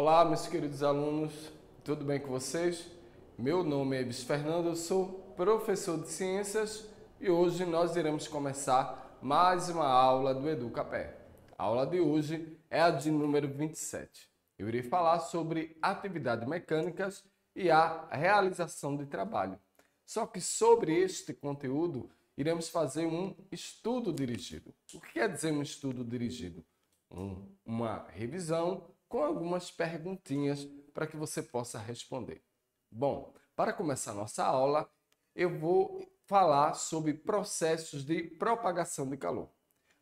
Olá, meus queridos alunos, tudo bem com vocês? Meu nome é Ibis Fernando, eu sou professor de ciências e hoje nós iremos começar mais uma aula do Educapé. A aula de hoje é a de número 27. Eu irei falar sobre atividades mecânicas e a realização de trabalho. Só que sobre este conteúdo iremos fazer um estudo dirigido. O que quer dizer um estudo dirigido? Um, uma revisão com algumas perguntinhas para que você possa responder. Bom, para começar nossa aula, eu vou falar sobre processos de propagação de calor.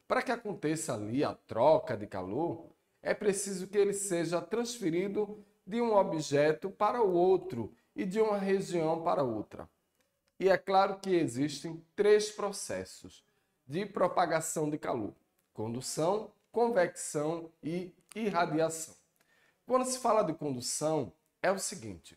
Para que aconteça ali a troca de calor, é preciso que ele seja transferido de um objeto para o outro e de uma região para outra. E é claro que existem três processos de propagação de calor: condução, convecção e irradiação. Quando se fala de condução, é o seguinte: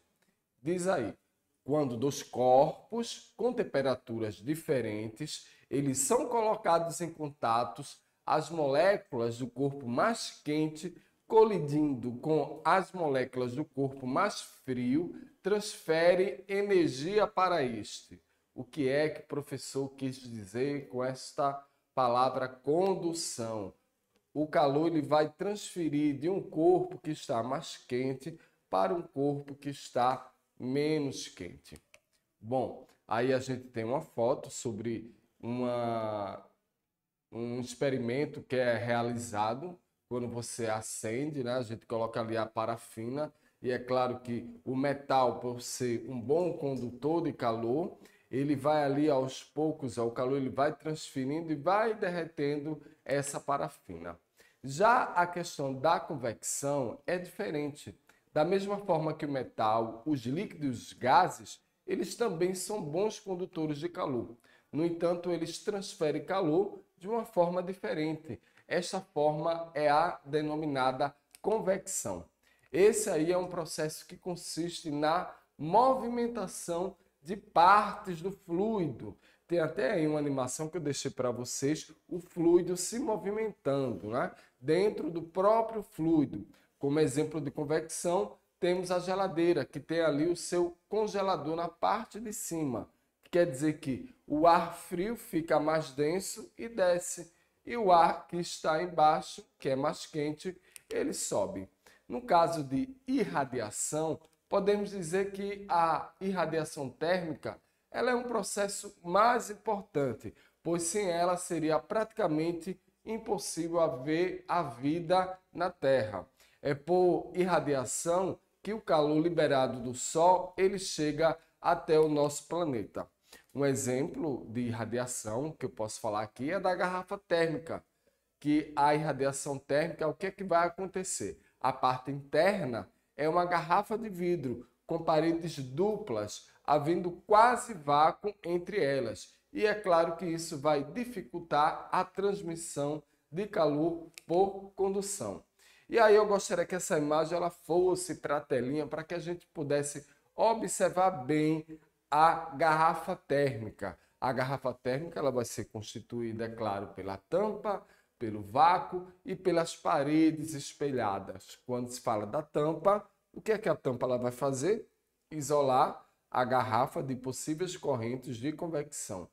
diz aí, quando dois corpos com temperaturas diferentes eles são colocados em contatos, as moléculas do corpo mais quente colidindo com as moléculas do corpo mais frio transfere energia para este. O que é que o professor quis dizer com esta palavra condução? o calor ele vai transferir de um corpo que está mais quente para um corpo que está menos quente. Bom, aí a gente tem uma foto sobre uma, um experimento que é realizado quando você acende, né? A gente coloca ali a parafina e é claro que o metal, por ser um bom condutor de calor, ele vai ali aos poucos, ao calor, ele vai transferindo e vai derretendo essa parafina. Já a questão da convecção é diferente. Da mesma forma que o metal, os líquidos, os gases, eles também são bons condutores de calor. No entanto, eles transferem calor de uma forma diferente. Esta forma é a denominada convecção. Esse aí é um processo que consiste na movimentação de partes do fluido. Tem até aí uma animação que eu deixei para vocês, o fluido se movimentando, né? Dentro do próprio fluido. Como exemplo de convecção, temos a geladeira, que tem ali o seu congelador na parte de cima. Quer dizer que o ar frio fica mais denso e desce, e o ar que está embaixo, que é mais quente, ele sobe. No caso de irradiação, podemos dizer que a irradiação térmica ela é um processo mais importante, pois sem ela seria praticamente impossível haver a vida na Terra. É por irradiação que o calor liberado do Sol ele chega até o nosso planeta. Um exemplo de irradiação que eu posso falar aqui é da garrafa térmica, que a irradiação térmica, o que é que vai acontecer? A parte interna é uma garrafa de vidro com paredes duplas, havendo quase vácuo entre elas. E é claro que isso vai dificultar a transmissão de calor por condução. E aí eu gostaria que essa imagem ela fosse para a telinha para que a gente pudesse observar bem a garrafa térmica. A garrafa térmica ela vai ser constituída, é claro, pela tampa, pelo vácuo e pelas paredes espelhadas. Quando se fala da tampa, o que é que a tampa ela vai fazer? Isolar a garrafa de possíveis correntes de convecção.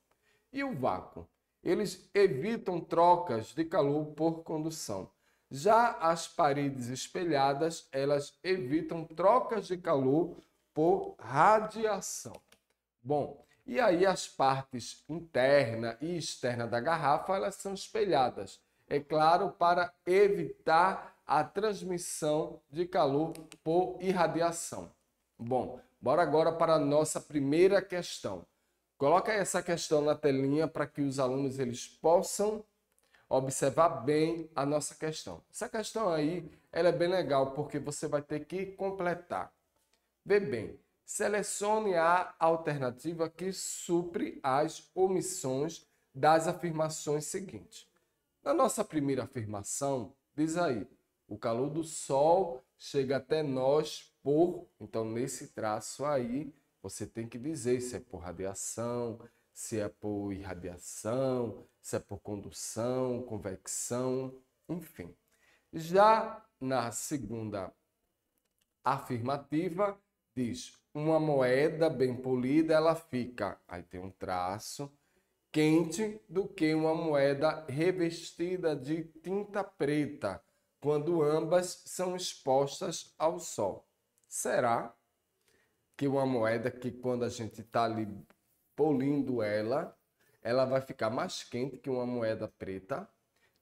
E o vácuo? Eles evitam trocas de calor por condução. Já as paredes espelhadas, elas evitam trocas de calor por radiação. Bom, e aí as partes interna e externa da garrafa, elas são espelhadas é claro, para evitar a transmissão de calor por irradiação. Bom, bora agora para a nossa primeira questão. Coloca essa questão na telinha para que os alunos eles possam observar bem a nossa questão. Essa questão aí, ela é bem legal porque você vai ter que completar. Vê bem, selecione a alternativa que supre as omissões das afirmações seguintes. Na nossa primeira afirmação, diz aí: o calor do sol chega até nós por. Então, nesse traço aí, você tem que dizer se é por radiação, se é por irradiação, se é por condução, convecção, enfim. Já na segunda afirmativa, diz: uma moeda bem polida, ela fica. Aí tem um traço quente do que uma moeda revestida de tinta preta, quando ambas são expostas ao sol. Será que uma moeda que quando a gente está ali polindo ela, ela vai ficar mais quente que uma moeda preta?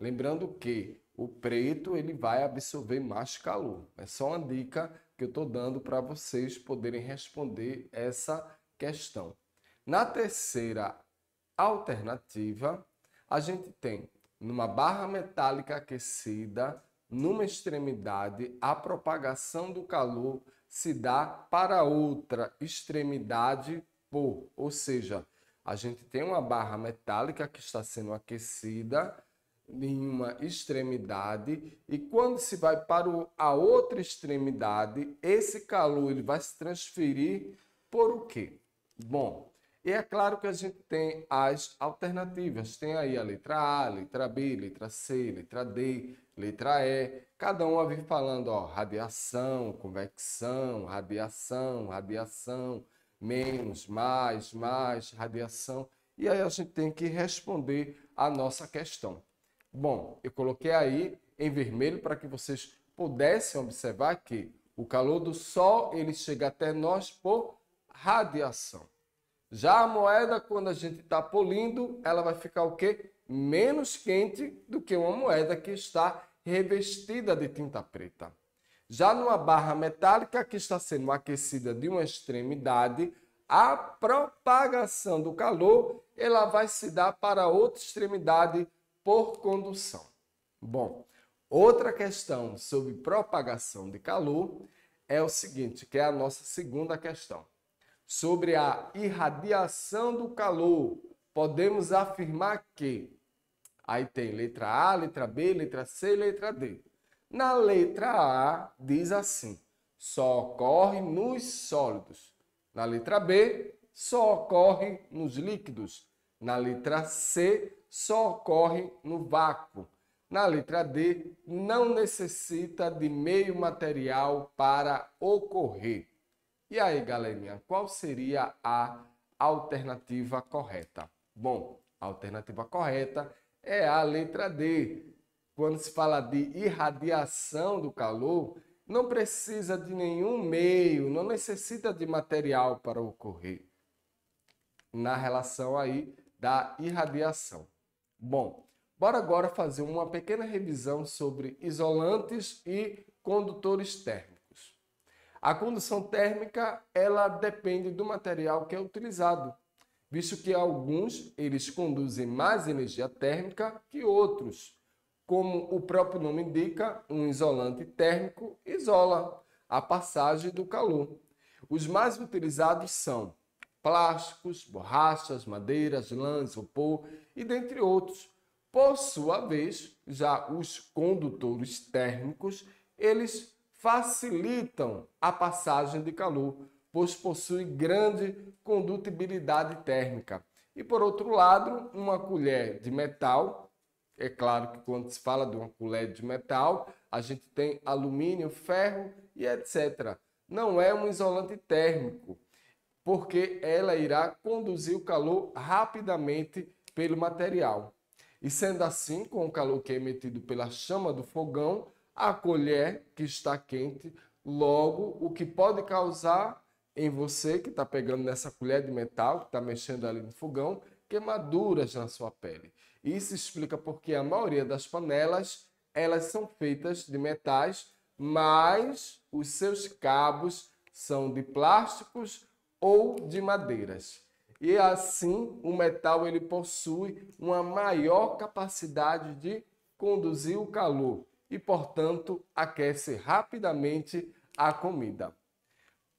Lembrando que o preto ele vai absorver mais calor. É só uma dica que eu estou dando para vocês poderem responder essa questão. Na terceira alternativa, a gente tem numa barra metálica aquecida, numa extremidade, a propagação do calor se dá para outra extremidade por, ou seja, a gente tem uma barra metálica que está sendo aquecida em uma extremidade e quando se vai para a outra extremidade, esse calor ele vai se transferir por o quê? Bom, e é claro que a gente tem as alternativas. Tem aí a letra A, letra B, letra C, letra D, letra E. Cada uma vem falando, ó, radiação, convecção, radiação, radiação, menos, mais, mais, radiação. E aí a gente tem que responder a nossa questão. Bom, eu coloquei aí em vermelho para que vocês pudessem observar que o calor do Sol ele chega até nós por radiação. Já a moeda, quando a gente está polindo, ela vai ficar o quê? Menos quente do que uma moeda que está revestida de tinta preta. Já numa barra metálica que está sendo aquecida de uma extremidade, a propagação do calor ela vai se dar para outra extremidade por condução. Bom, outra questão sobre propagação de calor é o seguinte, que é a nossa segunda questão sobre a irradiação do calor, podemos afirmar que aí tem letra A, letra B, letra C, letra D. Na letra A diz assim: só ocorre nos sólidos. Na letra B, só ocorre nos líquidos. Na letra C, só ocorre no vácuo. Na letra D, não necessita de meio material para ocorrer. E aí, galerinha, qual seria a alternativa correta? Bom, a alternativa correta é a letra D. Quando se fala de irradiação do calor, não precisa de nenhum meio, não necessita de material para ocorrer na relação aí da irradiação. Bom, bora agora fazer uma pequena revisão sobre isolantes e condutores térmicos. A condução térmica, ela depende do material que é utilizado, visto que alguns eles conduzem mais energia térmica que outros. Como o próprio nome indica, um isolante térmico isola a passagem do calor. Os mais utilizados são plásticos, borrachas, madeiras, lãs, opô e dentre outros. Por sua vez, já os condutores térmicos, eles facilitam a passagem de calor, pois possui grande condutibilidade térmica. E por outro lado, uma colher de metal, é claro que quando se fala de uma colher de metal, a gente tem alumínio, ferro e etc. Não é um isolante térmico, porque ela irá conduzir o calor rapidamente pelo material. E sendo assim, com o calor que é emitido pela chama do fogão, a colher que está quente, logo o que pode causar em você que está pegando nessa colher de metal, que está mexendo ali no fogão, queimaduras na sua pele. Isso explica porque a maioria das panelas elas são feitas de metais, mas os seus cabos são de plásticos ou de madeiras. E assim, o metal ele possui uma maior capacidade de conduzir o calor e, portanto, aquece rapidamente a comida.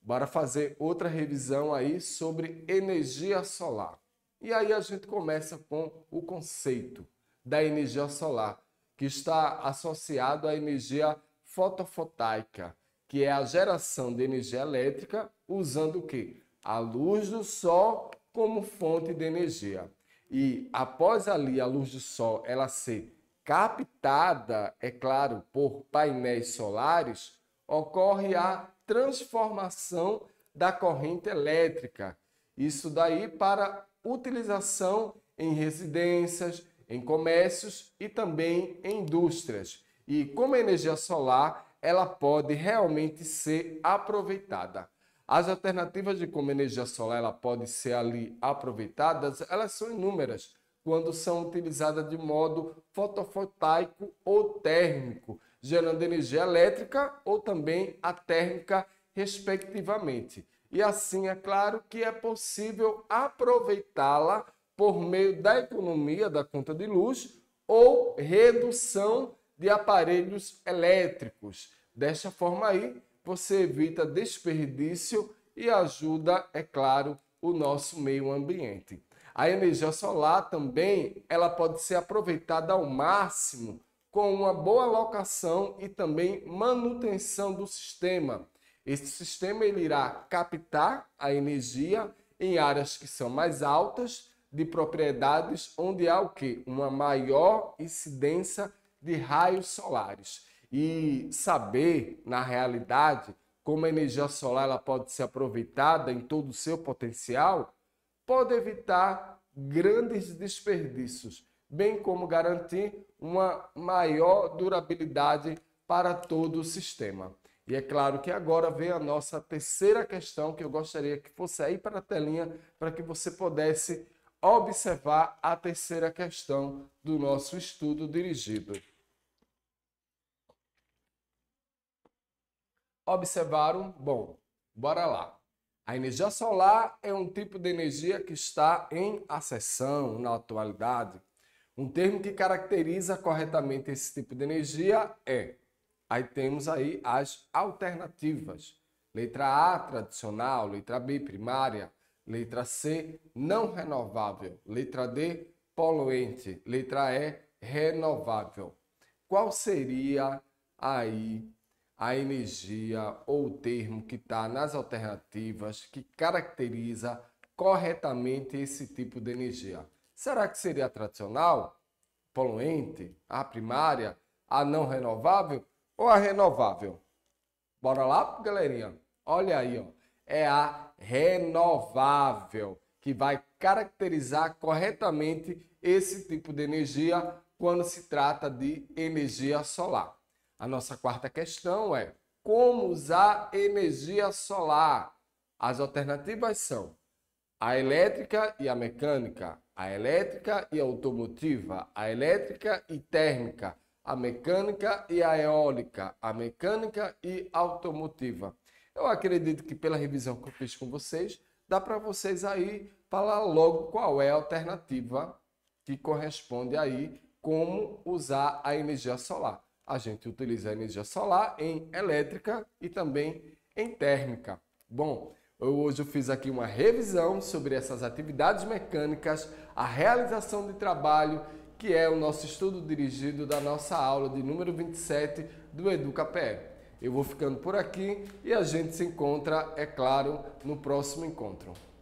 Bora fazer outra revisão aí sobre energia solar. E aí a gente começa com o conceito da energia solar, que está associado à energia fotovoltaica, que é a geração de energia elétrica usando o que? A luz do sol como fonte de energia. E após ali a luz do sol ela ser captada, é claro, por painéis solares, ocorre a transformação da corrente elétrica. Isso daí para utilização em residências, em comércios e também em indústrias. E como a energia solar, ela pode realmente ser aproveitada. As alternativas de como a energia solar ela pode ser ali aproveitadas, elas são inúmeras quando são utilizadas de modo fotovoltaico ou térmico, gerando energia elétrica ou também a térmica, respectivamente. E assim é claro que é possível aproveitá-la por meio da economia da conta de luz ou redução de aparelhos elétricos. Desta forma aí, você evita desperdício e ajuda, é claro, o nosso meio ambiente. A energia solar também ela pode ser aproveitada ao máximo com uma boa locação e também manutenção do sistema. Este sistema ele irá captar a energia em áreas que são mais altas de propriedades onde há o que uma maior incidência de raios solares e saber na realidade como a energia solar ela pode ser aproveitada em todo o seu potencial pode evitar grandes desperdícios, bem como garantir uma maior durabilidade para todo o sistema. E é claro que agora vem a nossa terceira questão que eu gostaria que fosse aí para a telinha para que você pudesse observar a terceira questão do nosso estudo dirigido. Observaram? Bom, bora lá. A energia solar é um tipo de energia que está em acessão na atualidade. Um termo que caracteriza corretamente esse tipo de energia é. Aí temos aí as alternativas. Letra A tradicional, letra B primária, letra C não renovável, letra D poluente, letra E renovável. Qual seria aí a energia ou o termo que está nas alternativas que caracteriza corretamente esse tipo de energia. Será que seria a tradicional, poluente, a primária, a não renovável ou a renovável? Bora lá, galerinha? Olha aí, ó. é a renovável que vai caracterizar corretamente esse tipo de energia quando se trata de energia solar. A nossa quarta questão é como usar energia solar? As alternativas são a elétrica e a mecânica, a elétrica e a automotiva, a elétrica e térmica, a mecânica e a eólica, a mecânica e automotiva. Eu acredito que pela revisão que eu fiz com vocês, dá para vocês aí falar logo qual é a alternativa que corresponde aí como usar a energia solar a gente utiliza a energia solar em elétrica e também em térmica. Bom, eu hoje eu fiz aqui uma revisão sobre essas atividades mecânicas, a realização de trabalho, que é o nosso estudo dirigido da nossa aula de número 27 do EducaPE. Eu vou ficando por aqui e a gente se encontra, é claro, no próximo encontro.